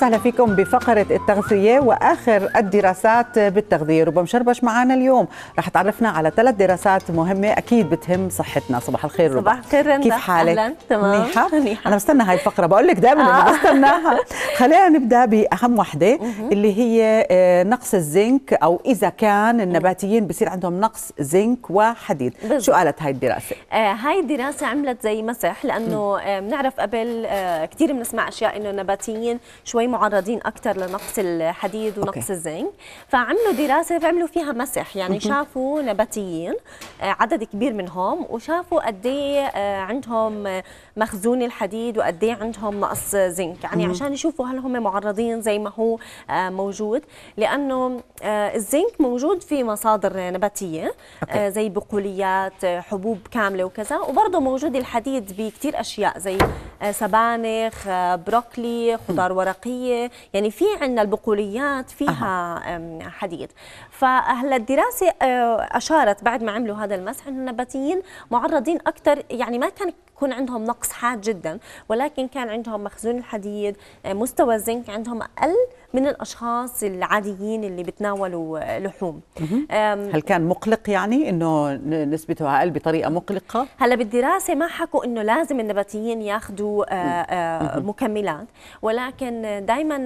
وسهلا فيكم بفقرة التغذية وآخر الدراسات بالتغذية ربما شربش معنا اليوم رح تعرفنا على ثلاث دراسات مهمة أكيد بتهم صحتنا صباح الخير ربما صباح الخير كيف حالك؟ أهلا تمام منيحة؟ منيحة أنا بستنى هاي الفقرة بقول لك دائما آه. أنا بستناها خلينا نبدأ بأهم وحدة اللي هي آه، نقص الزنك أو إذا كان النباتيين بصير عندهم نقص زنك وحديد بالضبط. شو قالت هاي الدراسة؟ آه هاي الدراسة عملت زي مسح لأنه آه، بنعرف قبل آه كثير بنسمع أشياء إنه النباتيين شوي معرضين اكثر لنقص الحديد ونقص أوكي. الزنك فعملوا دراسه فعملوا فيها مسح يعني شافوا نباتيين آه، عدد كبير منهم وشافوا قد إيه، آه، عندهم مخزون الحديد وقد إيه عندهم نقص زنك يعني عشان يشوفوا هل هم معرضين زي ما هو آه، موجود لانه الزنك موجود في مصادر نباتيه أوكي. زي بقوليات حبوب كامله وكذا وبرضه موجود الحديد بكثير اشياء زي سبانخ بروكلي خضار ورقيه الغازيه يعني في عندنا البقوليات فيها أه. حديد فهلا الدراسه اشارت بعد ما عملوا هذا المسح انه النباتيين معرضين اكثر يعني ما كان يكون عندهم نقص حاد جدا ولكن كان عندهم مخزون الحديد آه، مستوى الزنك عندهم اقل من الاشخاص العاديين اللي بتناولوا آه، لحوم هل كان مقلق يعني انه نسبته اقل بطريقه مقلقه هلا بالدراسه ما حكوا انه لازم النباتيين ياخذوا آه، مكملات ولكن دائما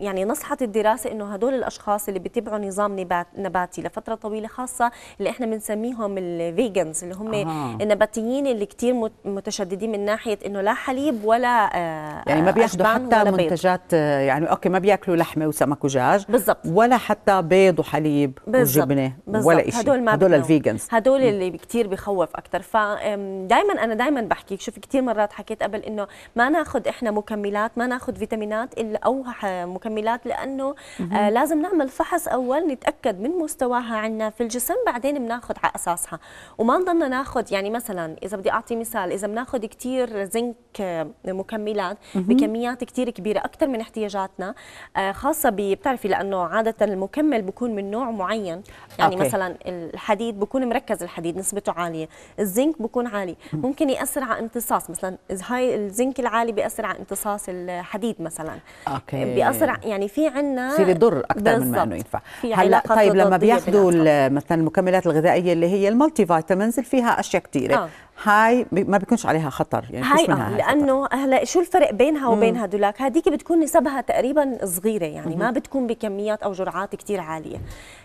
يعني نصحت الدراسه انه هدول الاشخاص اللي بيتبعوا نظام نباتي لفتره طويله خاصه اللي احنا بنسميهم الفيجنز اللي هم آه. النباتيين اللي كثير متشابهين متشددين من ناحيه انه لا حليب ولا آه، يعني ما آه، بياخذوا حتى منتجات آه، يعني اوكي ما بياكلوا لحمه وسمك ودجاج بالضبط ولا حتى بيض وحليب بالزبط. وجبنه بالزبط. ولا شيء هدول هدول الفيجنز هدول اللي كثير بخوف اكثر فدائما انا دائما بحكي شوفي كثير مرات حكيت قبل انه ما ناخذ احنا مكملات ما ناخذ فيتامينات الا او مكملات لانه آه لازم نعمل فحص اول نتاكد من مستواها عندنا في الجسم بعدين بناخذ على اساسها وما نضلنا ناخذ يعني مثلا اذا بدي اعطي مثال اذا بناخذ بناخذ كثير زنك آه، مكملات بكميات كثير كبيره اكثر من احتياجاتنا آه، خاصه بتعرفي لانه عاده المكمل بيكون من نوع معين يعني أوكي. مثلا الحديد بيكون مركز الحديد نسبته عاليه الزنك بيكون عالي ممكن ياثر على امتصاص مثلا هاي الزنك العالي بياثر على امتصاص الحديد مثلا اوكي بياثر يعني في عندنا بصير يضر اكثر من ما انه ينفع هلا طيب لما بياخذوا مثلا المكملات الغذائيه اللي هي المالتي فيتامينز اللي فيها اشياء كثيره آه. هاي ما بيكونش عليها خطر يعني هاي آه هاي لانه هلا شو الفرق بينها وبين هدولاك هذيك بتكون نسبها تقريبا صغيره يعني مم. ما بتكون بكميات او جرعات كثير عاليه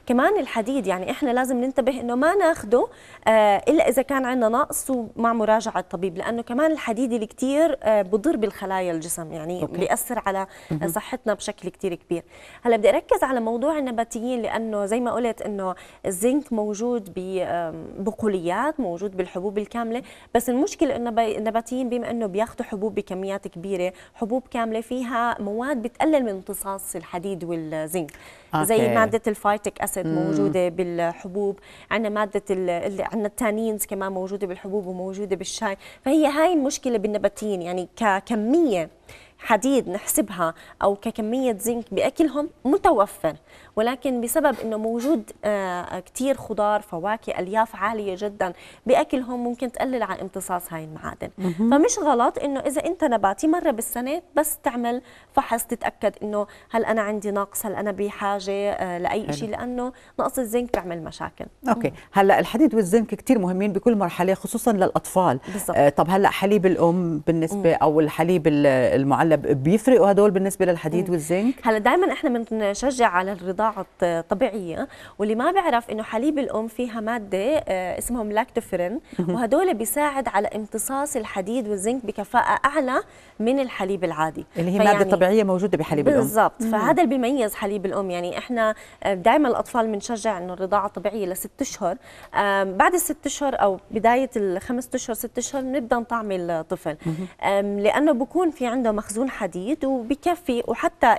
كمان الحديد يعني احنا لازم ننتبه انه ما ناخده آه الا اذا كان عندنا نقص ومع مراجعه الطبيب لانه كمان الحديد اللي كثير آه بضر بالخلايا الجسم يعني أوكي. بياثر على مم. صحتنا بشكل كثير كبير هلا بدي اركز على موضوع النباتيين لانه زي ما قلت انه الزنك موجود ببقوليات موجود بالحبوب الكامله كامله بس المشكله انه النباتيين بما انه بياخذوا حبوب بكميات كبيره حبوب كامله فيها مواد بتقلل من امتصاص الحديد والزنك أوكي. زي ماده الفايتك اسيد موجوده بالحبوب عندنا ماده اللي عندنا التانينز كمان موجوده بالحبوب وموجوده بالشاي فهي هاي المشكله بالنباتيين يعني ككميه حديد نحسبها أو ككمية زنك بأكلهم متوفر ولكن بسبب أنه موجود آه، آه، كثير خضار فواكه ألياف عالية جدا بأكلهم ممكن تقلل عن امتصاص هاي المعادن فمش غلط أنه إذا أنت نباتي مرة بالسنة بس تعمل فحص تتأكد أنه هل أنا عندي نقص هل أنا بحاجة آه، لأي شيء لأنه نقص الزنك بيعمل مشاكل أوكي هلأ الحديد والزنك كثير مهمين بكل مرحلة خصوصا للأطفال بالزبط. آه طب هلأ حليب الأم بالنسبة مم. أو الحليب المعلب هلا بيفرقوا هدول بالنسبه للحديد والزنك هلا دائما احنا بنشجع على الرضاعه الطبيعيه واللي ما بيعرف انه حليب الام فيها ماده آه، اسمهم لاكتوفرين وهدول بيساعد على امتصاص الحديد والزنك بكفاءه اعلى من الحليب العادي اللي هي ماده طبيعيه موجوده بحليب الام بالضبط فهذا اللي بيميز حليب الام يعني احنا آه، دائما الاطفال بنشجع انه الرضاعه الطبيعيه لست اشهر آه، بعد الست اشهر او بدايه الخمس اشهر ست اشهر بنبدا نطعمي الطفل لانه بكون في عنده مخزون مخزون حديد وبكفي وحتى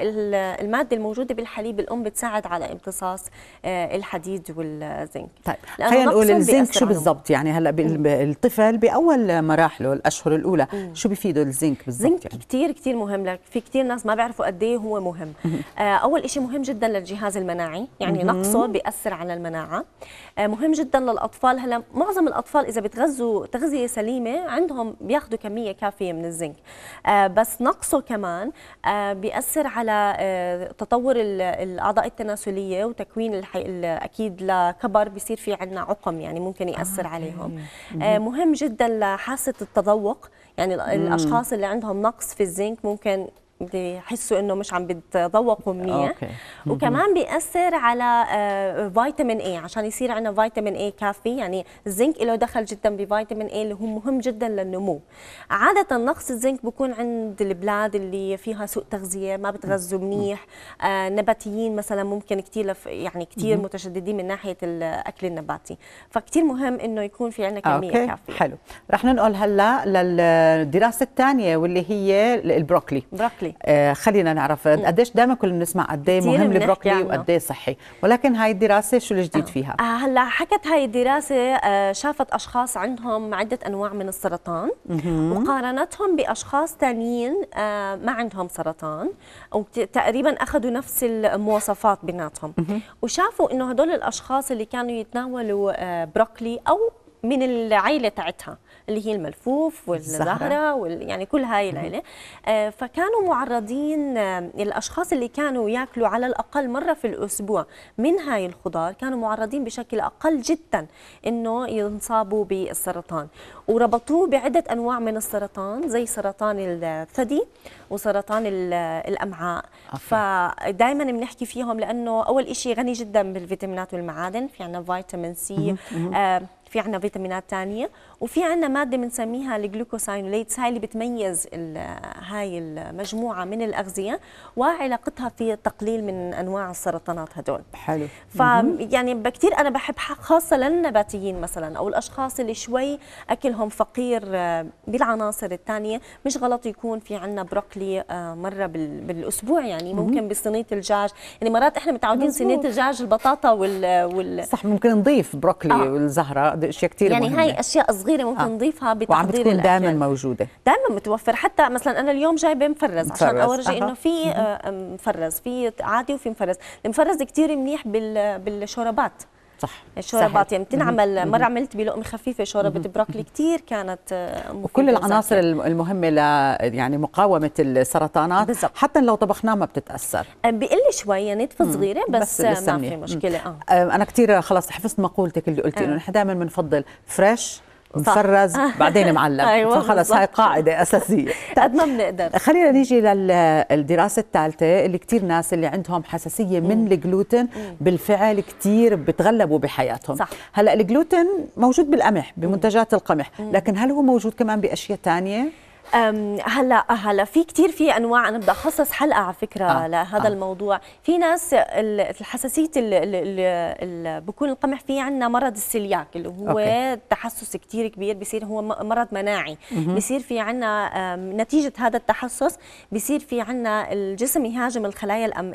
الماده الموجوده بالحليب الام بتساعد على امتصاص آه، الحديد والزنك طيب خلينا نقول الزنك شو بالضبط يعني هلا الطفل باول مراحله الاشهر الاولى مم. شو بفيده الزنك بالضبط زنك يعني؟ كثير كثير مهم لك في كثير ناس ما بيعرفوا قد ايه هو مهم آه، اول شيء مهم جدا للجهاز المناعي يعني مم. نقصه بياثر على المناعه آه، مهم جدا للاطفال هلا معظم الاطفال اذا بتغذوا تغذيه سليمه عندهم بياخذوا كميه كافيه من الزنك بس نقص نقصه كمان آه، بيأثر على آه، تطور الأعضاء التناسلية وتكوين أكيد لكبر بيصير في عندنا عقم يعني ممكن آه، يأثر آه. عليهم مهم جدا لحاسة التذوق يعني الأشخاص اللي عندهم نقص في الزنك ممكن بيحسوا انه مش عم بتذوقوا منيح وكمان بياثر على فيتامين آه، اي عشان يصير عندنا فيتامين اي كافي يعني الزنك له دخل جدا بفيتامين اي اللي هو مهم جدا للنمو عاده نقص الزنك بكون عند البلاد اللي فيها سوء تغذيه ما بتغذوا منيح آه، نباتيين مثلا ممكن كثير يعني كثير متشددين من ناحيه الاكل النباتي فكثير مهم انه يكون في عندنا كميه أوكي. كافيه حلو رح ننقل هلا للدراسه الثانيه واللي هي البروكلي بروكلي البروكلي آه خلينا نعرف قديش دائما كنا بنسمع قد ايه مهم البروكلي وقد ايه صحي ولكن هاي الدراسه شو الجديد آه. فيها آه هلا حكت هاي الدراسه آه شافت اشخاص عندهم عده انواع من السرطان وقارنتهم باشخاص ثانيين آه ما عندهم سرطان وتقريبا اخذوا نفس المواصفات بيناتهم وشافوا انه هدول الاشخاص اللي كانوا يتناولوا آه بروكلي او من العيله تاعتها اللي هي الملفوف والزهره وال... يعني كل هاي العيله آه، فكانوا معرضين آه، الاشخاص اللي كانوا ياكلوا على الاقل مره في الاسبوع من هاي الخضار كانوا معرضين بشكل اقل جدا انه ينصابوا بالسرطان وربطوه بعده انواع من السرطان زي سرطان الثدي وسرطان الامعاء فدائما بنحكي فيهم لانه اول شيء غني جدا بالفيتامينات والمعادن في عندنا فيتامين سي آه في عندنا فيتامينات ثانيه وفي عندنا ماده بنسميها الجلوكوساينوليتس هاي اللي بتميز هاي المجموعه من الاغذيه وعلاقتها في تقليل من انواع السرطانات هدول حلو ف يعني بكثير انا بحب خاصه للنباتيين مثلا او الاشخاص اللي شوي اكلهم فقير آه، بالعناصر الثانيه مش غلط يكون في عندنا بروكلي آه، مره بالاسبوع يعني ممكن بصينيه الدجاج يعني مرات احنا متعودين صينيه الدجاج البطاطا وال, وال... صح ممكن نضيف بروكلي آه. والزهره بعض اشياء كثير يعني مهمة. هاي اشياء صغيره ممكن آه. نضيفها بتحضير وعم بتكون دائما موجوده دائما متوفر حتى مثلا انا اليوم جايبه مفرز, مفرز. عشان اورجي أه. انه في آه، مفرز في عادي وفي مفرز المفرز كثير منيح بال... بالشربات صح الشوربات يعني بتنعمل مره عملت بلقمه خفيفه شوربه بروكلي كثير كانت آه، وكل العناصر المهمه ل يعني مقاومه السرطانات بالزبط. حتى لو طبخناه ما بتتاثر بيقل شوي يعني نتفه صغيره بس, بس ما في مشكله اه انا كثير خلص حفظت مقولتك اللي قلتي آه. انه نحن دائما بنفضل فريش مفرز بعدين معلم أيوة فخلص هاي قاعده اساسيه قد ما بنقدر خلينا نيجي للدراسه الثالثه اللي كثير ناس اللي عندهم حساسيه من الجلوتين بالفعل كثير بتغلبوا بحياتهم صح. هلا الجلوتين موجود بالقمح بمنتجات القمح لكن هل هو موجود كمان باشياء ثانيه هلا هلا في كثير في انواع انا بدي اخصص حلقه على فكره آه. لهذا آه. الموضوع في ناس الحساسيه اللي بكون القمح فيه عندنا مرض السلياك اللي هو أوكي. تحسس كثير كبير بصير هو مرض مناعي مهم. بصير في عندنا نتيجه هذا التحسس بصير في عندنا الجسم يهاجم الخلايا الأم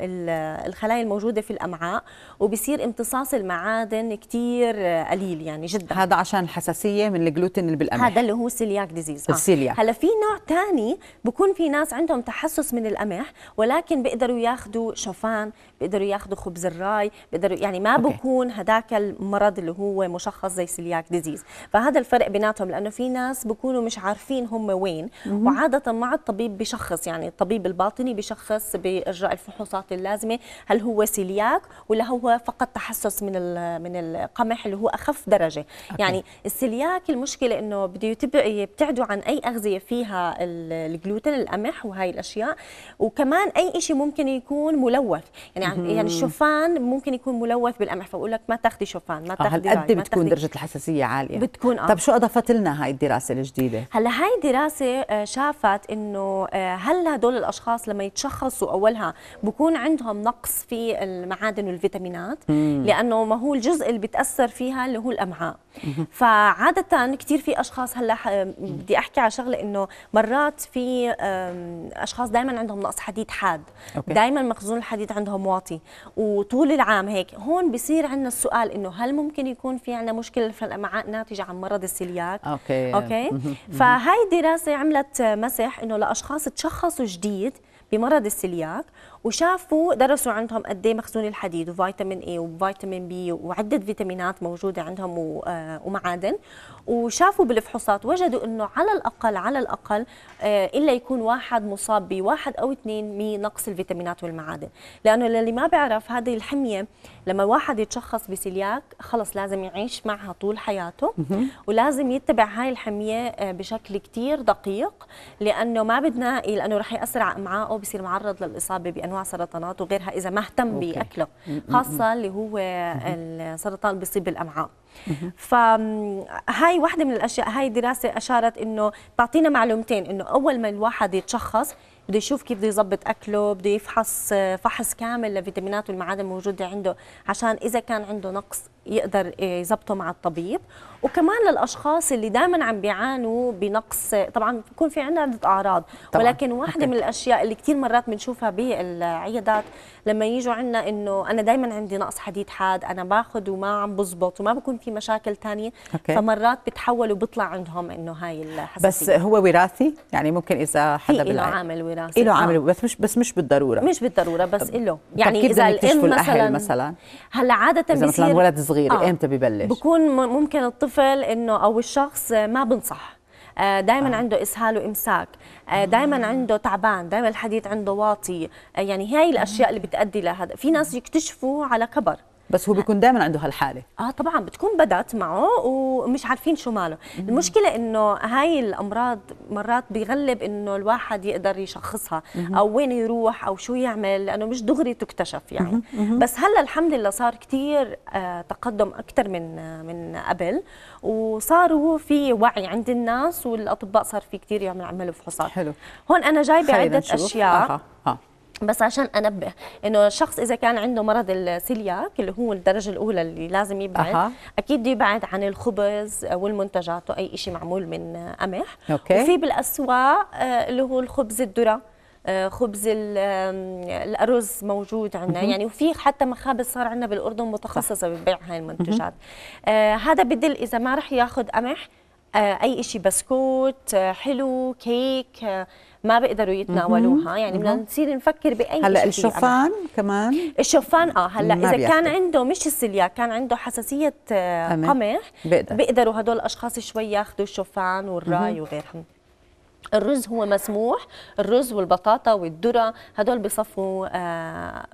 الخلايا الموجوده في الامعاء وبصير امتصاص المعادن كثير قليل يعني جدا هذا عشان الحساسيه من الجلوتين اللي بالقمح هذا اللي هو السلياك ديزيز آه. السلياك هلا في نوع ثاني بكون في ناس عندهم تحسس من القمح ولكن بيقدروا ياخذوا شوفان بيقدروا ياخذوا خبز الراي بيقدروا يعني ما بكون هداك المرض اللي هو مشخص زي سيلياك ديزيز فهذا الفرق بيناتهم لانه في ناس بكونوا مش عارفين هم وين وعاده مع الطبيب بشخص يعني الطبيب الباطني بشخص باجراء الفحوصات اللازمه هل هو سيلياك ولا هو فقط تحسس من من القمح اللي هو اخف درجه أوكي. يعني السيلياك المشكله انه بده يتبعوا يبتعدوا عن اي اغذيه فيها الجلوتين القمح وهي الاشياء وكمان اي شيء ممكن يكون ملوث يعني مم. يعني الشوفان ممكن يكون ملوث بالقمح فبقول لك ما تاخذي شوفان ما آه، تاخذي هالقد بتكون درجه الحساسيه عاليه بتكون آه. طب شو اضافت لنا هاي الدراسه الجديده هلا هاي الدراسه آه، شافت انه آه، هل هدول الاشخاص لما يتشخصوا اولها بكون عندهم نقص في المعادن والفيتامينات مم. لانه ما هو الجزء اللي بتاثر فيها اللي هو الامعاء فعاده كثير في اشخاص هلا آه، بدي احكي على شغله انه مرات في اشخاص دائما عندهم نقص حديد حاد دائما مخزون الحديد عندهم واطي وطول العام هيك هون بصير عندنا السؤال انه هل ممكن يكون في عندنا مشكله في الامعاء ناتجه عن مرض السيلياك اوكي اوكي فهاي الدراسة عملت مسح انه لاشخاص تشخصوا جديد بمرض السيلياك وشافوا درسوا عندهم قد ايه مخزون الحديد وفيتامين اي وفيتامين بي وعده فيتامينات موجوده عندهم آه، ومعادن وشافوا بالفحوصات وجدوا انه على الاقل على الاقل آه، الا يكون واحد مصاب بواحد او اثنين من نقص الفيتامينات والمعادن لانه للي ما بيعرف هذه الحميه لما واحد يتشخص بسيلياك خلص لازم يعيش معها طول حياته ولازم يتبع هاي الحميه آه، بشكل كثير دقيق لانه ما بدنا لانه رح ياثر على امعائه بصير معرض للاصابه بانواع انواع سرطانات وغيرها اذا ما اهتم باكله خاصه اللي هو السرطان اللي بيصيب الامعاء فهاي واحدة من الأشياء هاي الدراسة أشارت إنه تعطينا معلومتين إنه أول ما الواحد يتشخص بده يشوف كيف بده يظبط اكله بده يفحص فحص كامل للفيتامينات والمعادن الموجوده عنده عشان اذا كان عنده نقص يقدر يظبطه مع الطبيب وكمان للاشخاص اللي دائما عم بيعانوا بنقص طبعا بكون في عندنا عده اعراض طبعاً. ولكن واحده من الاشياء اللي كثير مرات بنشوفها بالعيادات لما يجوا عندنا انه انا دائما عندي نقص حديد حاد انا باخذ وما عم بزبط وما بكون في مشاكل ثانيه فمرات بتحول وبطلع عندهم انه هاي الحساسيه بس هو وراثي يعني ممكن اذا حدا إيه، له عامل وراثي له عامل آه. بس مش بس مش بالضروره مش بالضروره بس له يعني اذا الام مثلا مثلا هلا عاده بيصير مثلا ولد صغير صغير آه. امتى ببلش بكون ممكن الطفل انه او الشخص ما بنصح آه، دائما آه. عنده اسهال وامساك آه، دائما آه. عنده تعبان دائما الحديد عنده واطي يعني هاي الاشياء اللي بتؤدي لهذا في ناس يكتشفوا على كبر بس هو بيكون دائما عنده هالحاله اه طبعا بتكون بدات معه ومش عارفين شو ماله مم. المشكله انه هاي الامراض مرات بيغلب انه الواحد يقدر يشخصها مم. او وين يروح او شو يعمل لانه مش دغري تكتشف يعني مم. بس هلا الحمد لله صار كثير آه تقدم اكثر من آه من قبل وصاروا في وعي عند الناس والاطباء صار في كثير يعملوا فحوصات حلو هون انا جايبه عده نشوف. اشياء آه. آه. بس عشان انبه انه الشخص اذا كان عنده مرض السيلياك اللي هو الدرجه الاولى اللي لازم يبعد أه. اكيد يبعد عن الخبز والمنتجات واي شيء معمول من قمح أوكي. وفي بالاسواق آه، اللي هو الخبز الذره آه، خبز الارز موجود عندنا يعني وفي حتى مخابز صار عندنا بالاردن متخصصه ببيع هاي المنتجات آه هذا بدل اذا ما راح ياخذ قمح آه اي شيء بسكوت آه، حلو كيك آه ما بيقدروا يتناولوها يعني بدنا نصير نفكر باي هلا الشوفان كمان الشوفان اه هلا اذا بيحتل. كان عنده مش السيلياك كان عنده حساسيه آه، قمح بيقدر. بيقدروا هدول الاشخاص شوي ياخذوا الشوفان والراي وغيرهم الرز هو مسموح الرز والبطاطا والذره هدول بصفوا آه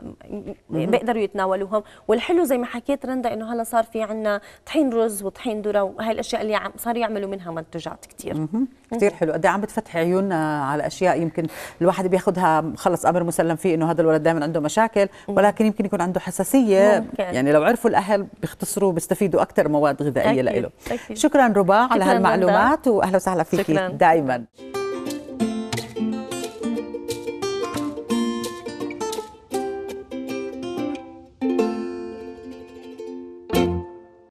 بيقدروا يتناولوهم والحلو زي ما حكيت رندا انه هلا صار في عندنا طحين رز وطحين ذره وهي الاشياء اللي عم صاروا يعملوا منها منتجات كثير كثير حلو قد إيه عم بتفتح عيوننا على اشياء يمكن الواحد بياخذها خلص امر مسلم فيه انه هذا الولد دائما عنده مشاكل ولكن يمكن يكون عنده حساسيه ممكن. يعني لو عرفوا الاهل بيختصروا بيستفيدوا اكثر مواد غذائيه لإله شكرا ربا على هالمعلومات واهلا وسهلا فيك دائما